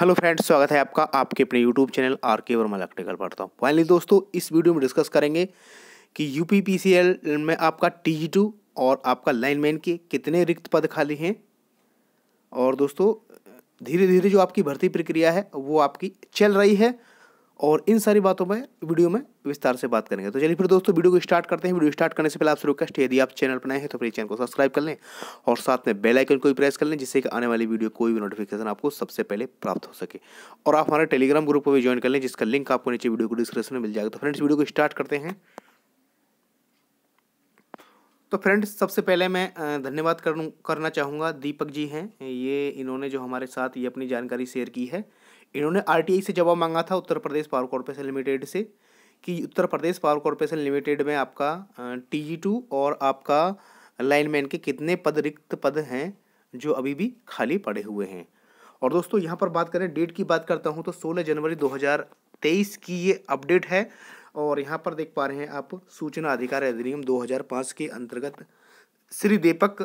hello friends स्वागत है आपका आपके अपने यूट्यूब चैनल आर के वर्मा इलेक्ट्रिकल पढ़ता हूँ फाइनली दोस्तों इस वीडियो में डिस्कस करेंगे कि यू में आपका टी टू और आपका लाइनमैन के कितने रिक्त पद खाली हैं और दोस्तों धीरे धीरे जो आपकी भर्ती प्रक्रिया है वो आपकी चल रही है और इन सारी बातों में वीडियो में विस्तार से बात करेंगे तो चलिए फिर दोस्तों वीडियो को स्टार्ट करते हैं वीडियो स्टार्ट करने से पहले आपसे रिक्वेस्ट यदि आप चैनल पर नए हैं तो फिर चैनल को सब्सक्राइब कर लें और साथ में बेल आइकन को भी प्रेस कर लें जिससे कि आने वाली वीडियो कोई भी नोटिफिकेशन आपको सबसे पहले प्राप्त हो सके और आप हमारे टेलीग्राम ग्रुप को भी ज्वाइन कर लें जिसका लिंक आपको नीचे वीडियो को डिस्क्रिप्शन में मिल जाएगा तो फ्रेंड्स वीडियो को स्टार्ट करते हैं तो फ्रेंड्स सबसे पहले मैं धन्यवाद करना चाहूँगा दीपक जी हैं ये इन्होंने जो हमारे साथ ये अपनी जानकारी शेयर की है इन्होंने आर से जवाब मांगा था Uttar Pradesh power corporation limited से कि Uttar Pradesh power corporation limited में आपका टी जी टू और आपका लाइनमैन के कितने पद रिक्त पद हैं जो अभी भी खाली पड़े हुए हैं और दोस्तों यहाँ पर बात करें डेट की बात करता हूँ तो 16 जनवरी 2023 की ये अपडेट है और यहाँ पर देख पा रहे हैं आप सूचना अधिकार अधिनियम 2005 के अंतर्गत श्री दीपक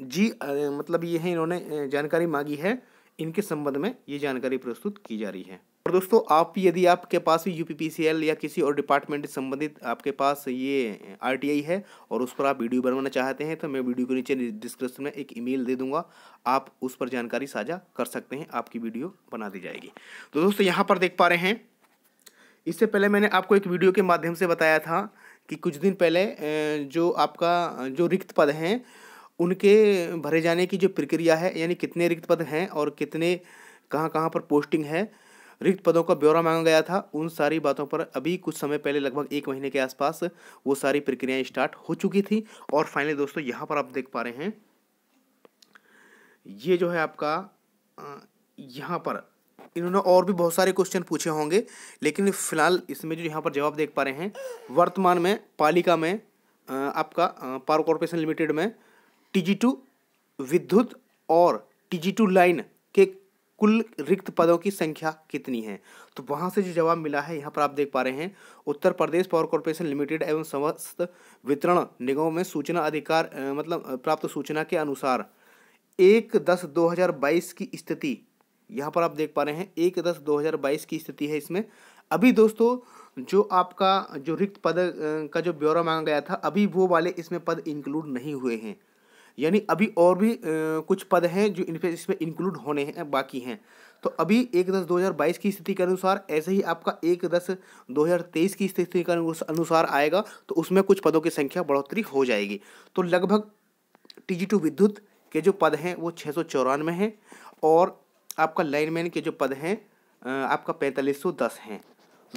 जी मतलब ये है इन्होंने जानकारी मांगी है इनके संबंध में ये जानकारी प्रस्तुत की जा रही है और दोस्तों आप यदि आपके पास यू या किसी और डिपार्टमेंट से संबंधित आपके पास ये आर है और उस पर आप वीडियो बनवाना चाहते हैं तो मैं वीडियो के नीचे डिस्क्रिप्शन में एक ईमेल दे दूंगा आप उस पर जानकारी साझा कर सकते हैं आपकी वीडियो बना दी जाएगी तो दोस्तों यहाँ पर देख पा रहे हैं इससे पहले मैंने आपको एक वीडियो के माध्यम से बताया था कि कुछ दिन पहले जो आपका जो रिक्त पद हैं उनके भरे जाने की जो प्रक्रिया है यानी कितने रिक्त पद हैं और कितने कहाँ कहाँ पर पोस्टिंग है रिक्त पदों का ब्यौरा मांगा गया था उन सारी बातों पर अभी कुछ समय पहले लगभग एक महीने के आसपास वो सारी प्रक्रियाएं स्टार्ट हो चुकी थी और फाइनली दोस्तों यहाँ पर आप देख पा रहे हैं ये जो है आपका यहाँ पर इन्होंने और भी बहुत सारे क्वेश्चन पूछे होंगे लेकिन फिलहाल इसमें जो यहाँ पर जवाब देख पा रहे हैं वर्तमान में पालिका में आपका पावर कॉरपोरेशन लिमिटेड में टी विद्युत और टी लाइन के कुल रिक्त पदों की संख्या कितनी है तो वहाँ से जो जवाब मिला है यहाँ पर आप देख पा रहे हैं Uttar Pradesh power corporation limited एवं समस्त वितरण निगमों में सूचना अधिकार मतलब प्राप्त सूचना के अनुसार एक दस दो हज़ार बाईस की स्थिति यहाँ पर आप देख पा रहे हैं एक दस दो हज़ार बाईस की स्थिति है इसमें अभी दोस्तों जो आपका जो रिक्त पद का जो ब्यौरा मांगा गया था अभी वो वाले इसमें पद इंक्लूड नहीं हुए हैं यानी अभी और भी कुछ पद हैं जो इन इसमें इंक्लूड होने हैं बाकी हैं तो अभी एक दस दो हज़ार बाईस की स्थिति के अनुसार ऐसे ही आपका एक दस दो हज़ार तेईस की स्थिति के अनुसार आएगा तो उसमें कुछ पदों की संख्या बढ़ोतरी हो जाएगी तो लगभग टी जी टू विद्युत के जो पद हैं वो छः सौ चौरानवे हैं और आपका लाइनमैन के जो पद हैं आपका पैंतालीस सौ दस हैं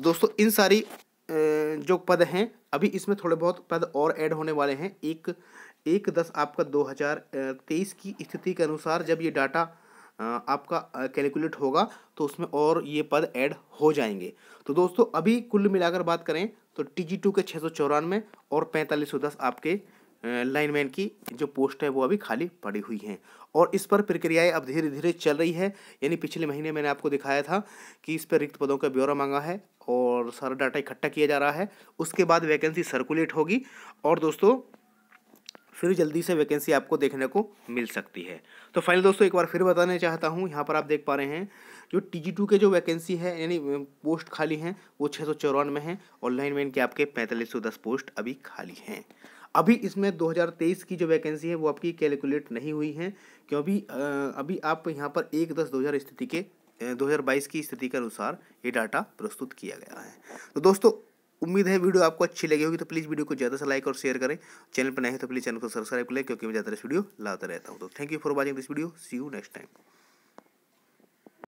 दोस्तों इन सारी जो पद हैं अभी इसमें थोड़े बहुत पद और ऐड होने वाले हैं एक एक दस आपका दो हज़ार तेईस की स्थिति के अनुसार जब ये डाटा आपका कैलकुलेट होगा तो उसमें और ये पद ऐड हो जाएंगे तो दोस्तों अभी कुल मिलाकर बात करें तो टी जी टू के छः सौ चौरानवे और पैंतालीस सौ दस आपके लाइनमैन की जो पोस्ट है वो अभी खाली पड़ी हुई हैं और इस पर प्रक्रियाएं अब धीरे धीरे चल रही है यानी पिछले महीने मैंने आपको दिखाया था कि इस पर रिक्त पदों का ब्यौरा मांगा है और सारा डाटा इकट्ठा किया जा रहा है उसके बाद वैकेंसी सर्कुलेट होगी और दोस्तों फिर जल्दी से वैकेंसी आपको देखने को मिल सकती है तो फाइनल दोस्तों एक बार फिर बताना चाहता हूँ यहाँ पर आप देख पा रहे हैं जो टी जी टू के जो वैकेंसी है यानी पोस्ट खाली हैं वो छः सौ चौरानवे हैं और लाइन मैन के आपके पैंतालीस सौ दस पोस्ट अभी खाली हैं अभी इसमें 2023 की जो वैकेंसी है वो आपकी कैलकुलेट नहीं हुई है क्योंकि अभी आप यहाँ पर एक दस दो हज़ार स्थिति के 2022 की स्थिति के अनुसार ये डाटा प्रस्तुत किया गया है तो दोस्तों उम्मीद है वीडियो आपको अच्छी लगी होगी तो प्लीज़ वीडियो को ज़्यादा से लाइक और शेयर करें चैनल पर नहीं हैं तो प्लीज़ चैनल को सब्सक्राइब करें क्योंकि मैं ज़्यादा इस वीडियो लाता रहता हूँ तो thank you for watching this video see you next time